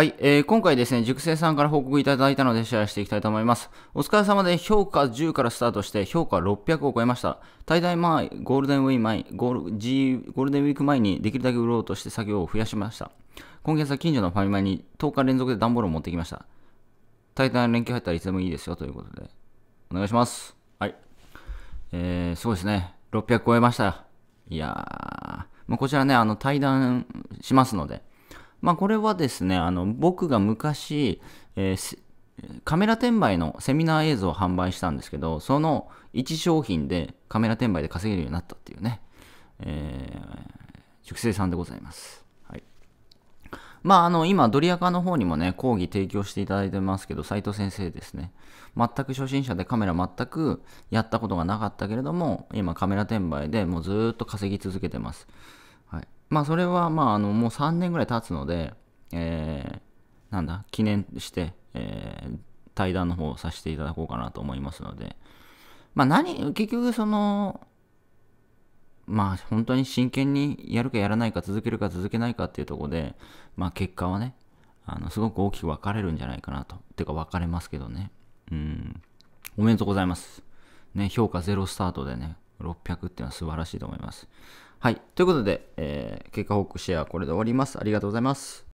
はい、えー、今回ですね、熟成さんから報告いただいたのでシェアしていきたいと思います。お疲れ様で評価10からスタートして評価600を超えました。滞在前、ゴールデンウィーク前、ゴール、G、ゴールデンウィーク前にできるだけ売ろうとして作業を増やしました。今月は近所のファミマに10日連続で段ボールを持ってきました。大体連休入ったらいつでもいいですよということで。お願いします。はい。えー、そうですね。600超えました。いやー。まあ、こちらね、あの、対談しますので、まあ、これはですね、あの僕が昔、えー、カメラ転売のセミナー映像を販売したんですけど、その1商品でカメラ転売で稼げるようになったっていうね、えー、熟成さんでございます。はい。まあ、あの、今、ドリアカの方にもね、講義提供していただいてますけど、斉藤先生ですね。全く初心者でカメラ全くやったことがなかったけれども、今カメラ転売でもうずっと稼ぎ続けてます。まあそれはまああのもう3年ぐらい経つので、えー、なんだ、記念して、えー、対談の方をさせていただこうかなと思いますので、まあ何、結局その、まあ本当に真剣にやるかやらないか続けるか続けないかっていうところで、まあ結果はね、あのすごく大きく分かれるんじゃないかなと。てか分かれますけどね。うん。おめでとうございます。ね、評価ゼロスタートでね、600っていうのは素晴らしいと思います。はい。ということで、えー、結果報告シェアはこれで終わります。ありがとうございます。